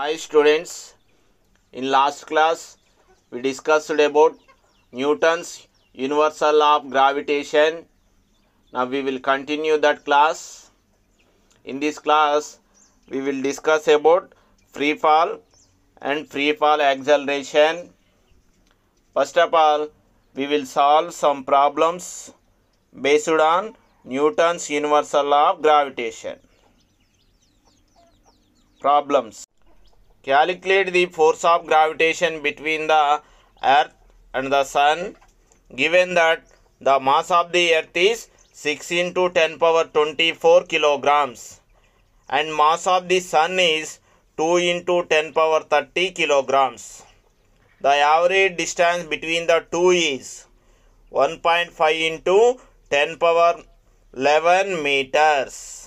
Hi students, in last class we discussed about Newton's universal law of gravitation. Now we will continue that class. In this class we will discuss about free fall and free fall acceleration. First of all we will solve some problems based on Newton's universal law of gravitation. Problems Calculate the force of gravitation between the earth and the sun given that the mass of the earth is 16 to 10 power 24 kilograms and mass of the sun is 2 into 10 power 30 kilograms. The average distance between the two is 1.5 into 10 power 11 meters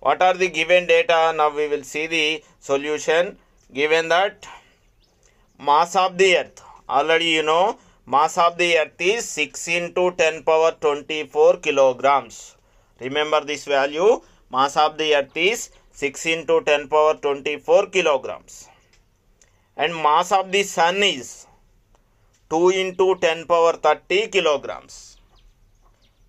what are the given data now we will see the solution given that mass of the earth already you know mass of the earth is 6 into 10 power 24 kilograms remember this value mass of the earth is 6 into 10 power 24 kilograms and mass of the sun is 2 into 10 power 30 kilograms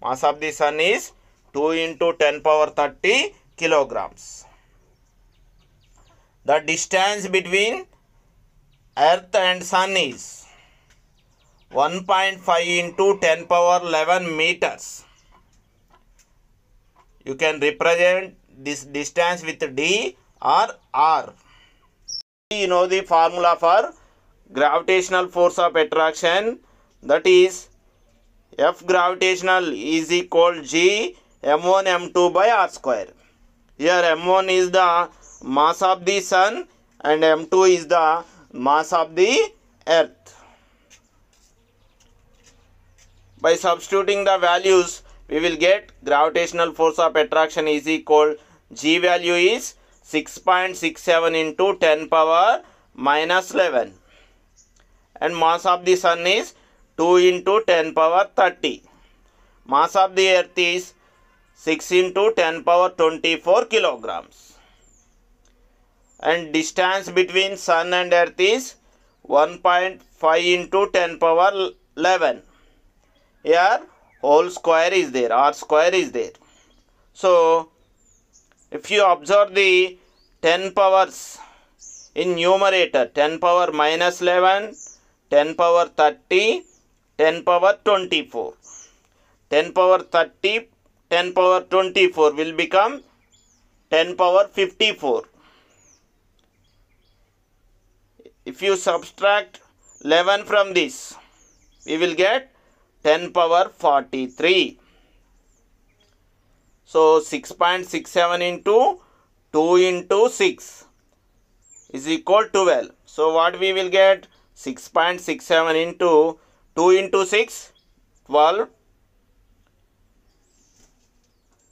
mass of the sun is 2 into 10 power 30 kilograms. The distance between Earth and Sun is 1.5 into 10 power 11 meters. You can represent this distance with D or R. You know the formula for gravitational force of attraction that is F gravitational is equal G m1 m2 by r square. Here M1 is the mass of the sun and M2 is the mass of the earth. By substituting the values, we will get gravitational force of attraction is equal G value is 6.67 into 10 power minus 11 and mass of the sun is 2 into 10 power 30. Mass of the earth is 6 into 10 power 24 kilograms. And distance between sun and earth is 1.5 into 10 power 11. Here whole square is there, r square is there. So if you observe the 10 powers in numerator 10 power minus 11 10 power 30 10 power 24 10 power 30 10 power 24 will become 10 power 54. If you subtract 11 from this, we will get 10 power 43. So 6.67 into 2 into 6 is equal to 12. So what we will get 6.67 into 2 into 6 12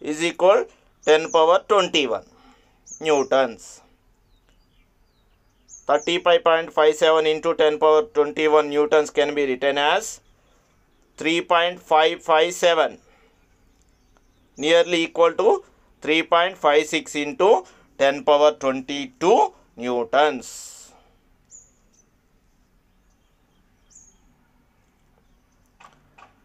is equal 10 power 21 newtons. 35.57 into 10 power 21 newtons can be written as 3.557 nearly equal to 3.56 into 10 power 22 newtons.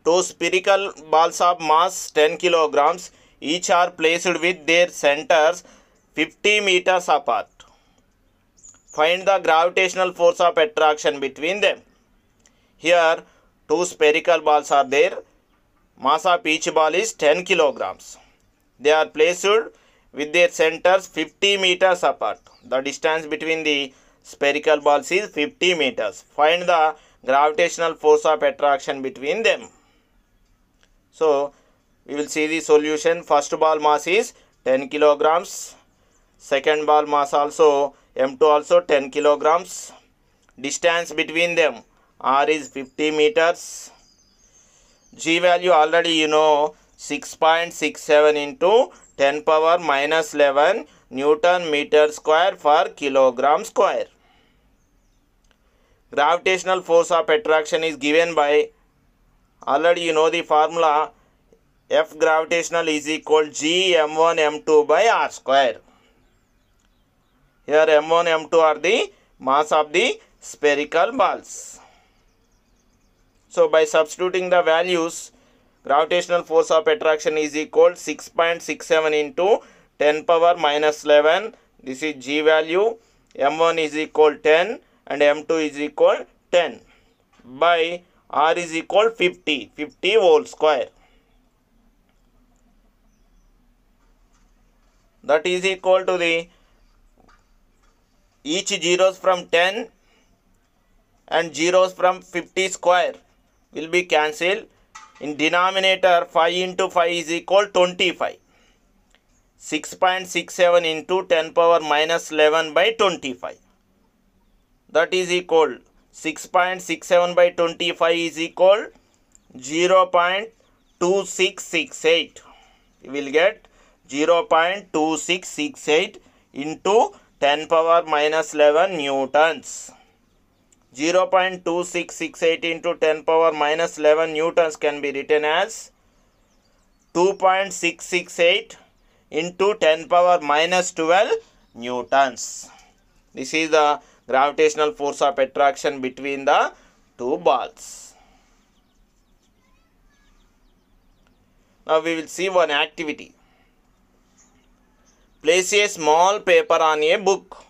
Two spherical balls of mass 10 kilograms each are placed with their centers 50 meters apart. Find the gravitational force of attraction between them. Here, two spherical balls are there. Mass of each ball is 10 kilograms. They are placed with their centers 50 meters apart. The distance between the spherical balls is 50 meters. Find the gravitational force of attraction between them. So, we will see the solution first ball mass is 10 kilograms second ball mass also m2 also 10 kilograms distance between them r is 50 meters g value already you know 6.67 into 10 power minus 11 newton meter square for kilogram square gravitational force of attraction is given by already you know the formula F gravitational is equal G M1 M2 by R square. Here M1 M2 are the mass of the spherical balls. So by substituting the values, gravitational force of attraction is equal 6.67 into 10 power minus 11. This is G value. M1 is equal 10 and M2 is equal 10 by R is equal 50, 50 volt square. that is equal to the each zeros from 10 and zeros from 50 square will be cancelled in denominator 5 into 5 is equal 25 6.67 into 10 power minus 11 by 25 that is equal 6.67 by 25 is equal 0 0.2668 you will get 0.2668 into 10 power minus 11 newtons. 0.2668 into 10 power minus 11 newtons can be written as 2.668 into 10 power minus 12 newtons. This is the gravitational force of attraction between the two balls. Now we will see one activity. Place a small paper on a book.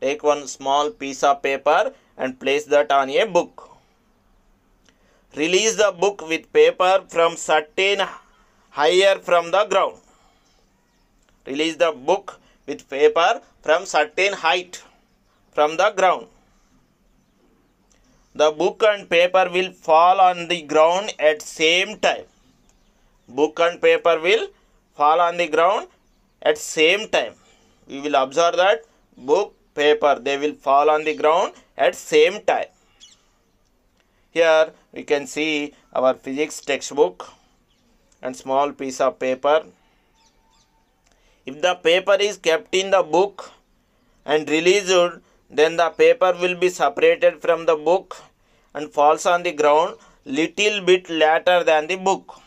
Take one small piece of paper and place that on a book. Release the book with paper from certain higher from the ground. Release the book with paper from certain height from the ground. The book and paper will fall on the ground at same time. Book and paper will fall on the ground at same time we will observe that book paper they will fall on the ground at same time here we can see our physics textbook and small piece of paper if the paper is kept in the book and released then the paper will be separated from the book and falls on the ground little bit later than the book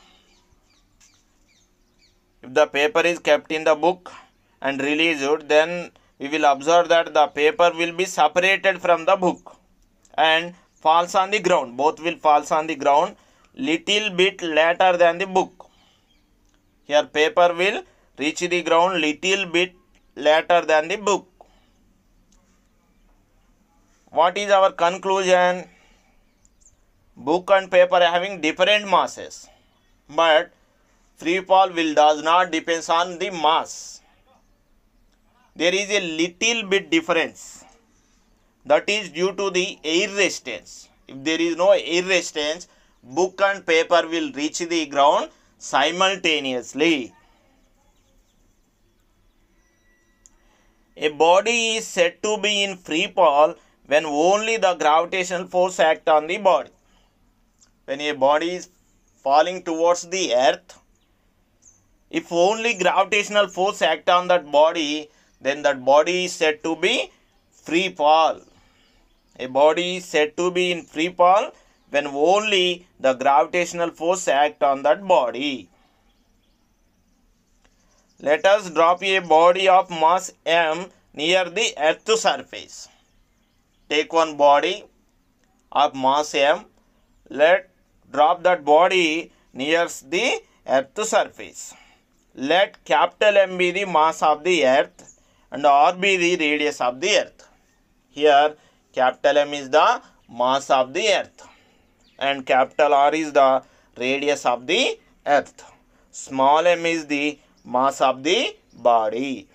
if the paper is kept in the book and released then we will observe that the paper will be separated from the book and falls on the ground both will falls on the ground little bit later than the book here paper will reach the ground little bit later than the book what is our conclusion book and paper having different masses but free fall will does not depends on the mass. There is a little bit difference. That is due to the air resistance. If there is no air resistance, book and paper will reach the ground simultaneously. A body is said to be in free fall when only the gravitational force act on the body. When a body is falling towards the earth, if only gravitational force act on that body then that body is said to be free fall a body is said to be in free fall when only the gravitational force act on that body let us drop a body of mass m near the earth's surface take one body of mass m let drop that body near the earth's surface let capital M be the mass of the earth and R be the radius of the earth. Here capital M is the mass of the earth and capital R is the radius of the earth. Small m is the mass of the body.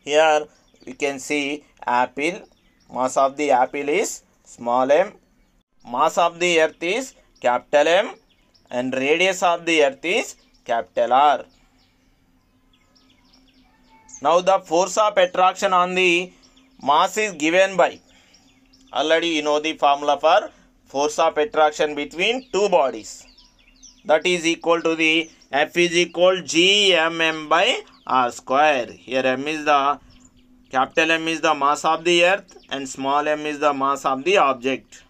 Here we can see apple. Mass of the apple is small m. Mass of the earth is capital M and radius of the earth is capital R. Now the force of attraction on the mass is given by already you know the formula for force of attraction between two bodies that is equal to the F is equal G M M by R square here M is the capital M is the mass of the earth and small m is the mass of the object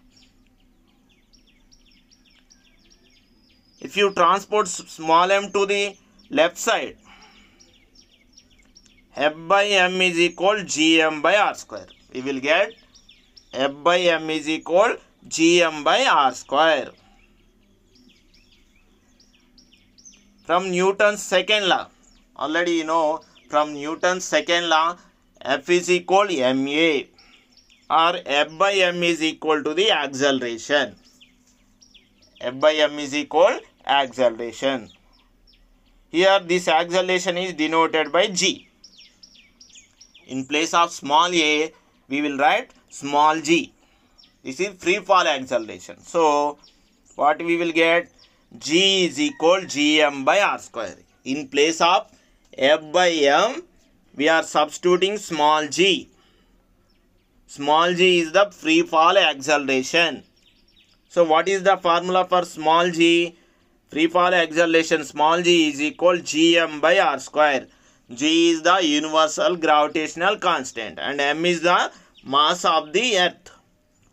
if you transport small m to the left side f by m is equal gm by r square we will get f by m is equal gm by r square from newton's second law already you know from newton's second law f is equal ma or f by m is equal to the acceleration f by m is equal acceleration. Here this acceleration is denoted by g. In place of small a, we will write small g. This is free fall acceleration. So, what we will get? g is equal gm by r square. In place of f by m, we are substituting small g. Small g is the free fall acceleration. So, what is the formula for small g? Free fall acceleration small g is equal gm by r square. g is the universal gravitational constant and m is the mass of the earth.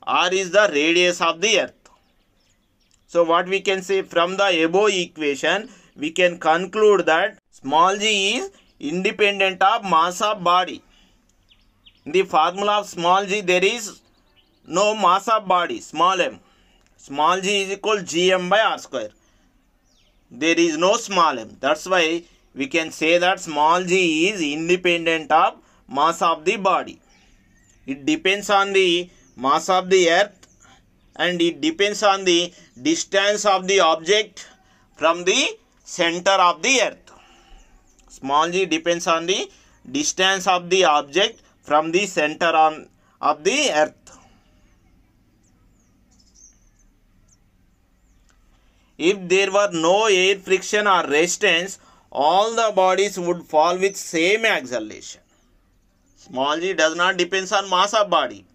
r is the radius of the earth. So what we can say from the above equation, we can conclude that small g is independent of mass of body. In the formula of small g, there is no mass of body, small m. Small g is equal gm by r square there is no small m. That's why we can say that small g is independent of mass of the body. It depends on the mass of the earth and it depends on the distance of the object from the center of the earth. Small g depends on the distance of the object from the center on, of the earth. If there were no air friction or resistance, all the bodies would fall with same acceleration. Small g does not depend on mass of body.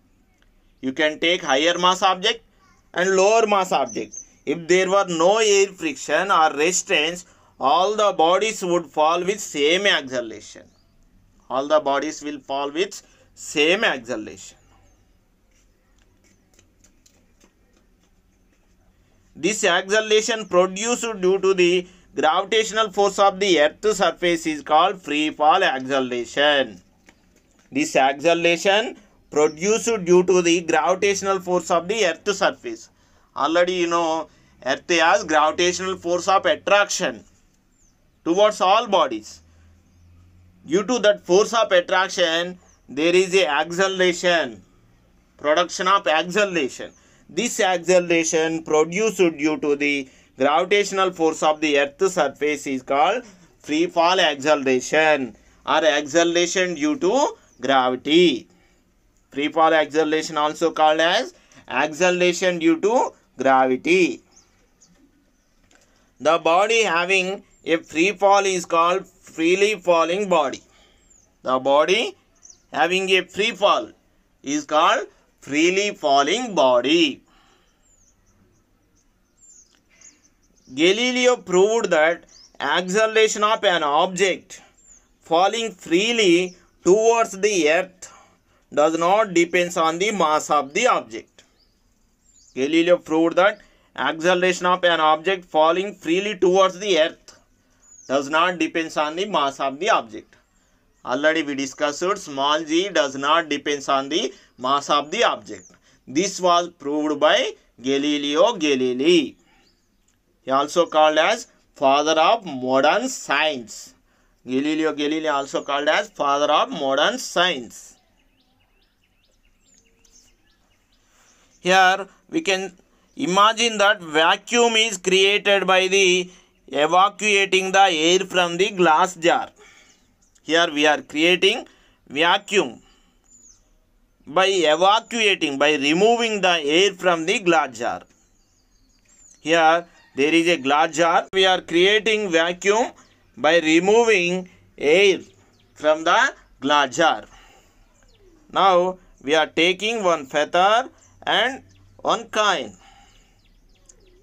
You can take higher mass object and lower mass object. If there were no air friction or resistance, all the bodies would fall with same acceleration. All the bodies will fall with same acceleration. This acceleration produced due to the gravitational force of the earth's surface is called free fall acceleration. This acceleration produced due to the gravitational force of the earth's surface. Already you know earth has gravitational force of attraction towards all bodies. Due to that force of attraction there is a acceleration, production of acceleration. This acceleration produced due to the gravitational force of the Earth's surface is called free fall acceleration or acceleration due to gravity. Free fall acceleration also called as acceleration due to gravity. The body having a free fall is called freely falling body. The body having a free fall is called freely falling body. Galileo proved that acceleration of an object falling freely towards the earth does not depend on the mass of the object. Galileo proved that acceleration of an object falling freely towards the earth does not depend on the mass of the object. Already we discussed small g does not depends on the mass of the object. This was proved by Galileo Galilei. He also called as father of modern science. Galileo Galilei also called as father of modern science. Here we can imagine that vacuum is created by the evacuating the air from the glass jar here we are creating vacuum by evacuating by removing the air from the glass jar here there is a glass jar we are creating vacuum by removing air from the glass jar now we are taking one feather and one coin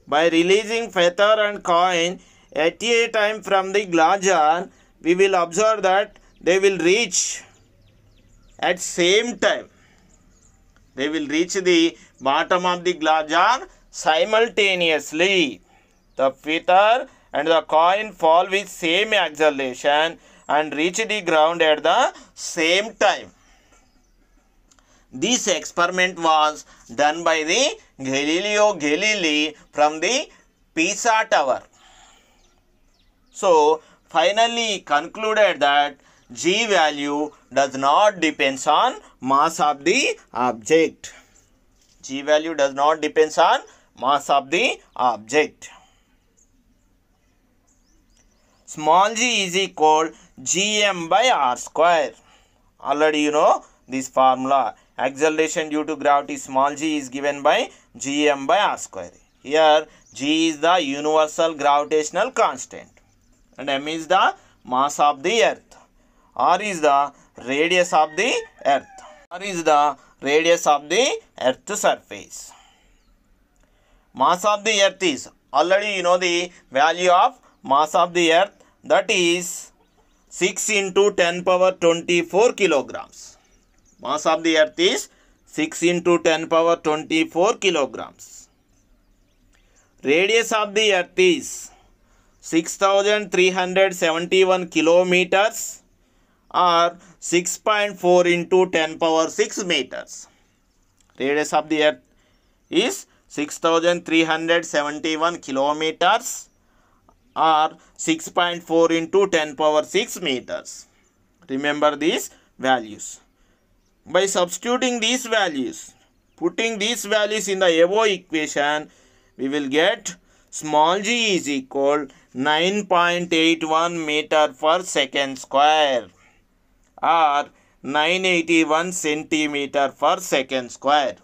by releasing feather and coin at a time from the glass jar we will observe that they will reach at same time they will reach the bottom of the glass jar simultaneously the feather and the coin fall with same acceleration and reach the ground at the same time this experiment was done by the galileo galilei from the pisa tower so finally concluded that g value does not depends on mass of the object. g value does not depends on mass of the object. Small g is equal gm by r square. Already you know this formula. Acceleration due to gravity small g is given by gm by r square. Here g is the universal gravitational constant. and m is the mass of the earth r is the radius of the earth r is the radius of the earth surface mass of the earth is already you know the value of mass of the earth that is 6 into 10 power 24 kilograms mass of the earth is 6 into 10 power 24 kilograms radius of the earth is 6,371 kilometers or 6.4 into 10 power 6 meters. Radius of the earth is 6,371 kilometers or 6.4 into 10 power 6 meters. Remember these values. By substituting these values, putting these values in the above equation, we will get small g is equal 9.81 meter per second square or 981 centimeter per second square.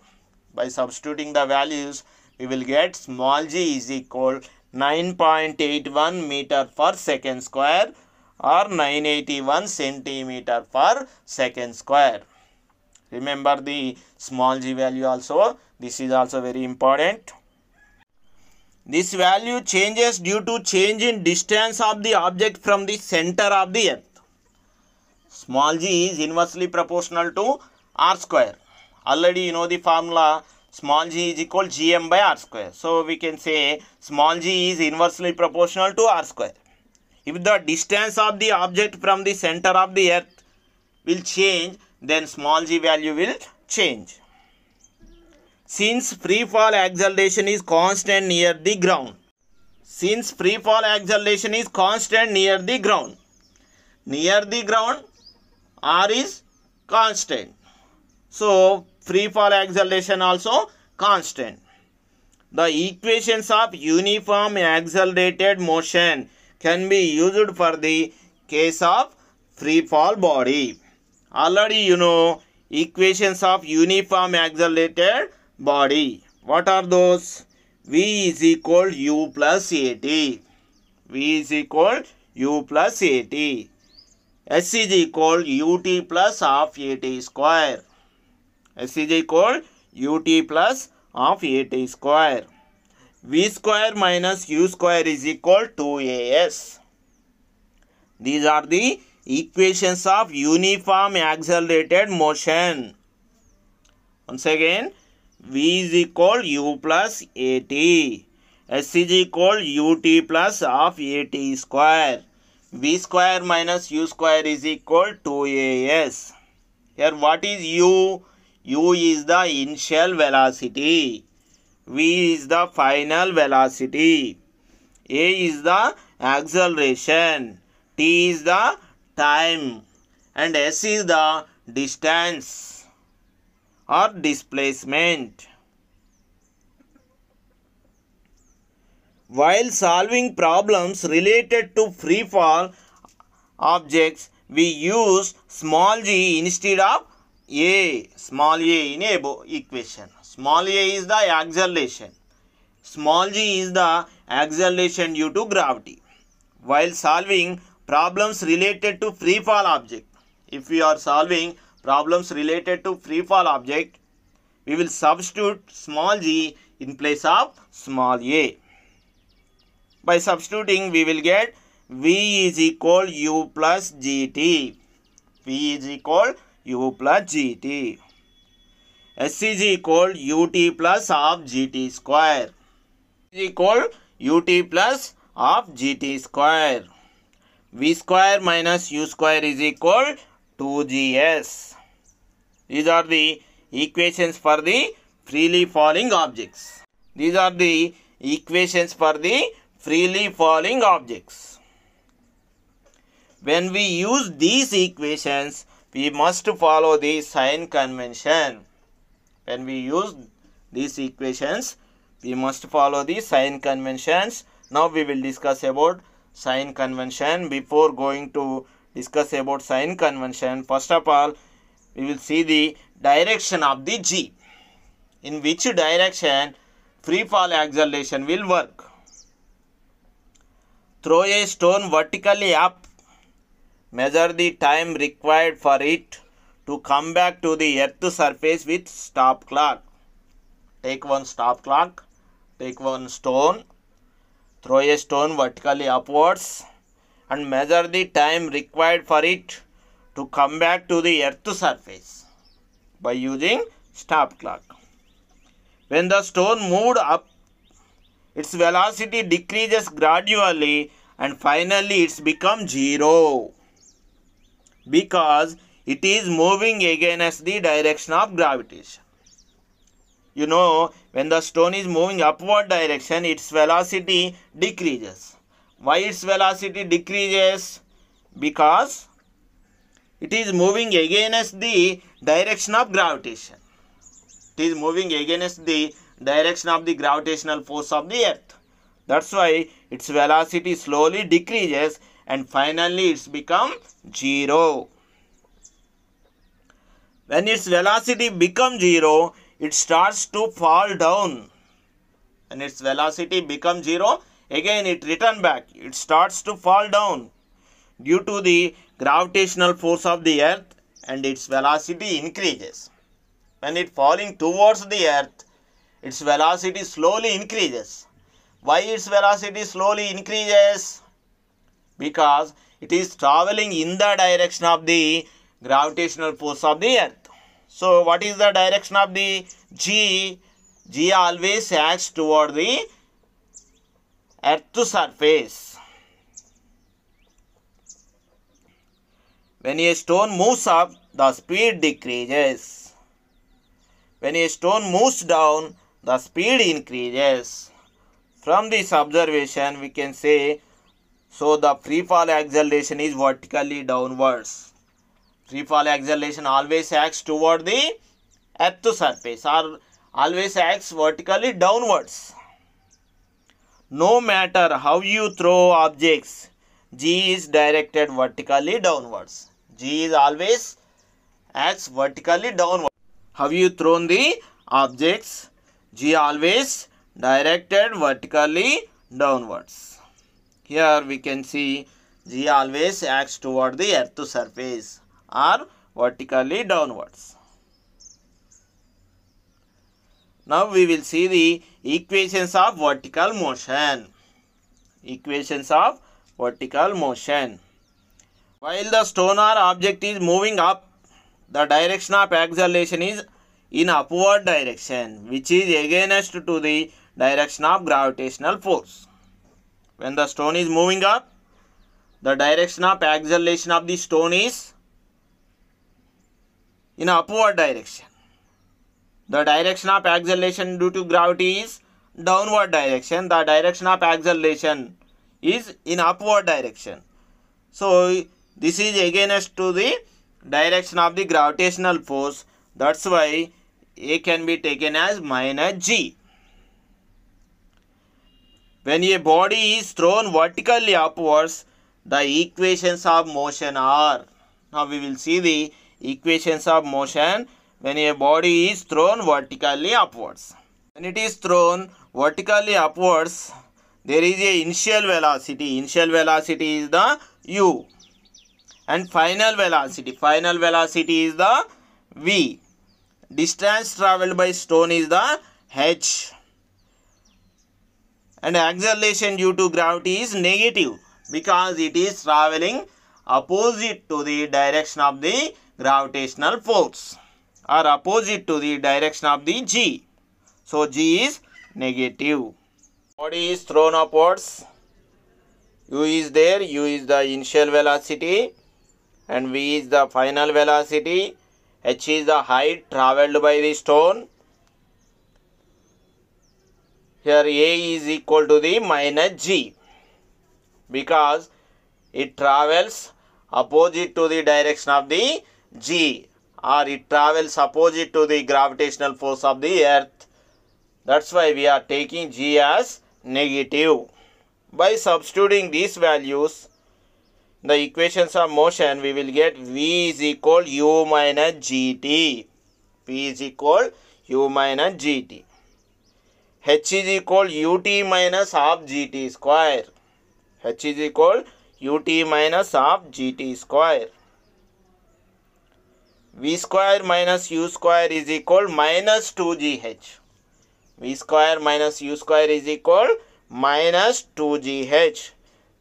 By substituting the values, we will get small g is equal 9.81 meter per second square or 981 centimeter per second square. Remember the small g value also. This is also very important. This value changes due to change in distance of the object from the center of the earth. Small g is inversely proportional to r square. Already you know the formula small g is equal gm by r square. So we can say small g is inversely proportional to r square. If the distance of the object from the center of the earth will change, then small g value will change since free fall acceleration is constant near the ground. Since free fall acceleration is constant near the ground. Near the ground R is constant. So free fall acceleration also constant. The equations of uniform accelerated motion can be used for the case of free fall body. Already you know equations of uniform accelerated body. What are those? V is equal U plus AT. V is equal U plus AT. S is equal UT plus half AT square. S is equal UT plus half AT square. V square minus U square is equal to AS. These are the equations of uniform accelerated motion. Once again, V is equal U plus AT. S is equal UT plus of AT square. V square minus U square is equal to AS. Here what is U? U is the initial velocity. V is the final velocity. A is the acceleration. T is the time. And S is the distance or displacement. While solving problems related to free fall objects, we use small g instead of a. Small a in a equation. Small a is the acceleration. Small g is the acceleration due to gravity. While solving problems related to free fall object, if we are solving problems related to free fall object, we will substitute small g in place of small a. By substituting, we will get v is equal u plus gt. v is equal u plus gt. s is equal ut plus of gt square. is equal ut plus of gt square. v square minus u square is equal 2gs. These are the equations for the freely falling objects. These are the equations for the freely falling objects. When we use these equations, we must follow the sign convention. When we use these equations, we must follow the sign conventions. Now we will discuss about sign convention before going to discuss about sign convention, first of all, we will see the direction of the G. In which direction free fall acceleration will work. Throw a stone vertically up. Measure the time required for it to come back to the earth surface with stop clock. Take one stop clock, take one stone, throw a stone vertically upwards and measure the time required for it to come back to the earth's surface by using stop clock. When the stone moved up, its velocity decreases gradually and finally it's become zero because it is moving against the direction of gravitation. You know, when the stone is moving upward direction, its velocity decreases why its velocity decreases because it is moving against the direction of gravitation it is moving against the direction of the gravitational force of the earth that's why its velocity slowly decreases and finally it's become zero when its velocity becomes zero it starts to fall down and its velocity becomes zero again it return back it starts to fall down due to the gravitational force of the earth and its velocity increases when it falling towards the earth its velocity slowly increases why its velocity slowly increases because it is traveling in the direction of the gravitational force of the earth so what is the direction of the g g always acts toward the earth's surface. When a stone moves up, the speed decreases. When a stone moves down, the speed increases. From this observation, we can say so the free fall acceleration is vertically downwards. Free fall acceleration always acts toward the earth surface or always acts vertically downwards. No matter how you throw objects, G is directed vertically downwards. G is always acts vertically downwards. Have you thrown the objects? G always directed vertically downwards. Here we can see G always acts toward the earth surface or vertically downwards. Now we will see the equations of vertical motion equations of vertical motion while the stone or object is moving up the direction of acceleration is in upward direction which is against to the direction of gravitational force when the stone is moving up the direction of acceleration of the stone is in upward direction the direction of acceleration due to gravity is downward direction. The direction of acceleration is in upward direction. So, this is against to the direction of the gravitational force. That's why A can be taken as minus G. When a body is thrown vertically upwards, the equations of motion are. Now we will see the equations of motion when a body is thrown vertically upwards. When it is thrown vertically upwards, there is a initial velocity. Initial velocity is the u and final velocity. Final velocity is the v. Distance traveled by stone is the h and acceleration due to gravity is negative because it is traveling opposite to the direction of the gravitational force are opposite to the direction of the G. So G is negative. Body is thrown upwards. U is there. U is the initial velocity and V is the final velocity. H is the height traveled by the stone. Here A is equal to the minus G because it travels opposite to the direction of the G or it travels opposite to the gravitational force of the earth. That's why we are taking G as negative. By substituting these values, the equations of motion, we will get V is equal U minus GT. V is equal U minus GT. H is equal UT minus half GT square. H is equal UT minus half GT square v square minus u square is equal minus 2gh. v square minus u square is equal minus 2gh.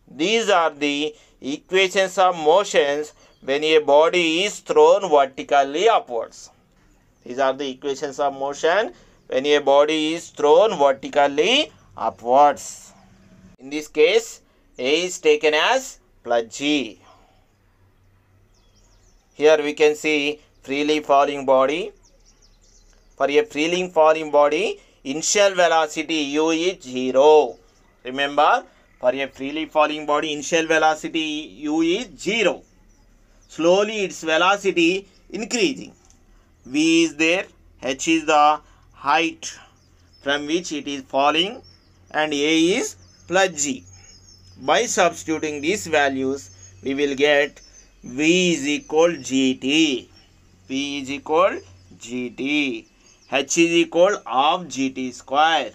These are the equations of motions when a body is thrown vertically upwards. These are the equations of motion when a body is thrown vertically upwards. In this case, A is taken as plus G here we can see freely falling body for a freely falling body initial velocity u is 0 remember for a freely falling body initial velocity u is 0 slowly its velocity increasing v is there h is the height from which it is falling and a is plus g by substituting these values we will get v is equal gt p is equal gt h is equal half gt square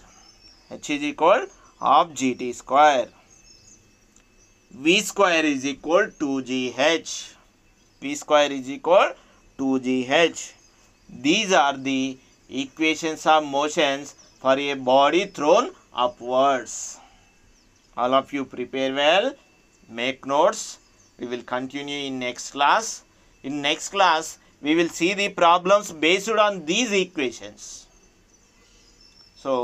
h is equal half gt square v square is equal to gh p square is equal to gh these are the equations of motions for a body thrown upwards all of you prepare well make notes we will continue in next class in next class we will see the problems based on these equations so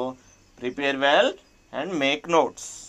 prepare well and make notes